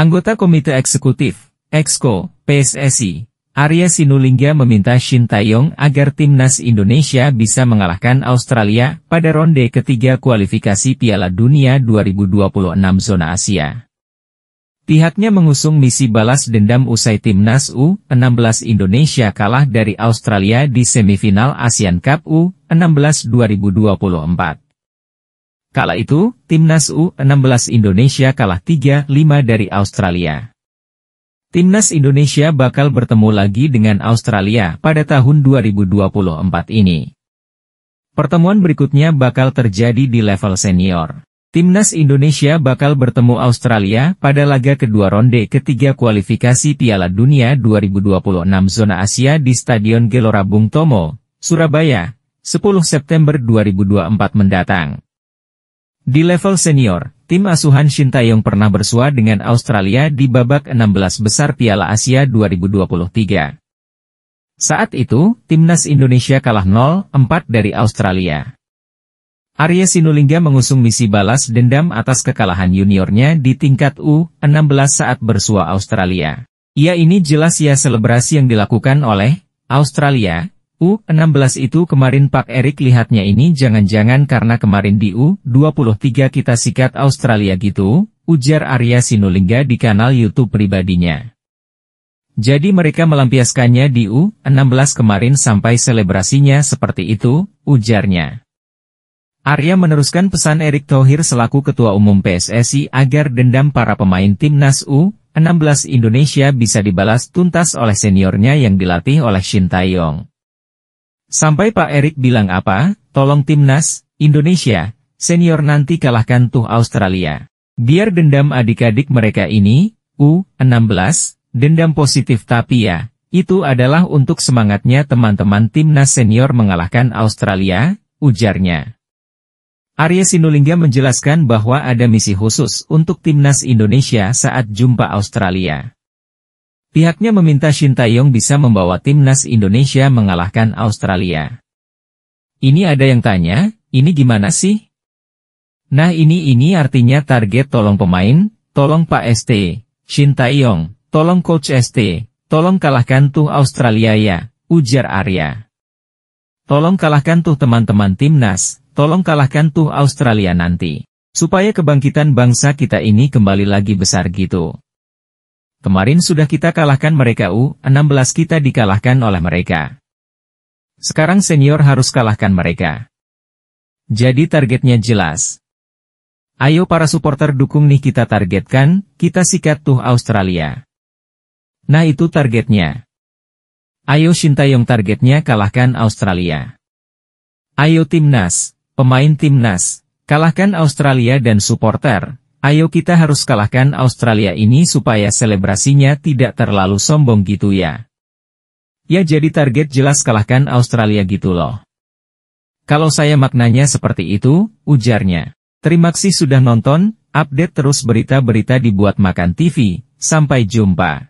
Anggota Komite Eksekutif, Exco, PSSI, Arya Sinulinga meminta Shin Taeyong agar timnas Indonesia bisa mengalahkan Australia pada ronde ketiga kualifikasi Piala Dunia 2026 zona Asia. Pihaknya mengusung misi balas dendam usai timnas U16 Indonesia kalah dari Australia di semifinal ASEAN Cup U16 2024. Kala itu, timnas U16 Indonesia kalah 3-5 dari Australia. Timnas Indonesia bakal bertemu lagi dengan Australia pada tahun 2024 ini. Pertemuan berikutnya bakal terjadi di level senior. Timnas Indonesia bakal bertemu Australia pada laga kedua ronde ketiga kualifikasi Piala Dunia 2026 Zona Asia di Stadion Gelora Bung Tomo, Surabaya, 10 September 2024 mendatang. Di level senior, tim asuhan Shin Taeyong pernah bersua dengan Australia di babak 16 besar Piala Asia 2023. Saat itu, timnas Indonesia kalah 0-4 dari Australia. Arya Sinulinga mengusung misi balas dendam atas kekalahan juniornya di tingkat U16 saat bersua Australia. Ia ini jelas ya selebrasi yang dilakukan oleh Australia, U16 itu kemarin Pak Erik lihatnya ini jangan-jangan karena kemarin di U23 kita sikat Australia gitu, ujar Arya Sinulinga di kanal YouTube pribadinya. Jadi mereka melampiaskannya di U16 kemarin sampai selebrasinya seperti itu, ujarnya. Arya meneruskan pesan Erik Thohir selaku Ketua Umum PSSI agar dendam para pemain timnas U16 Indonesia bisa dibalas tuntas oleh seniornya yang dilatih oleh Shin Taeyong. Sampai Pak Erik bilang apa, tolong timnas, Indonesia, senior nanti kalahkan tuh Australia. Biar dendam adik-adik mereka ini, U16, dendam positif tapi ya, itu adalah untuk semangatnya teman-teman timnas senior mengalahkan Australia, ujarnya. Arya Sinulinga menjelaskan bahwa ada misi khusus untuk timnas Indonesia saat jumpa Australia. Pihaknya meminta Shin Tae-yong bisa membawa timnas Indonesia mengalahkan Australia. Ini ada yang tanya, ini gimana sih? Nah ini ini artinya target tolong pemain, tolong Pak ST, Shin Tae-yong, tolong Coach ST, tolong kalahkan tuh Australia ya, ujar Arya. Tolong kalahkan tuh teman-teman timnas, tolong kalahkan tuh Australia nanti. Supaya kebangkitan bangsa kita ini kembali lagi besar gitu. Kemarin sudah kita kalahkan mereka U16 kita dikalahkan oleh mereka. Sekarang senior harus kalahkan mereka. Jadi targetnya jelas. Ayo para supporter dukung nih kita targetkan, kita sikat tuh Australia. Nah itu targetnya. Ayo Shintayong targetnya kalahkan Australia. Ayo timnas, pemain timnas, kalahkan Australia dan supporter, Ayo kita harus kalahkan Australia ini supaya selebrasinya tidak terlalu sombong gitu ya. Ya jadi target jelas kalahkan Australia gitu loh. Kalau saya maknanya seperti itu, ujarnya. Terima kasih sudah nonton, update terus berita-berita dibuat makan TV, sampai jumpa.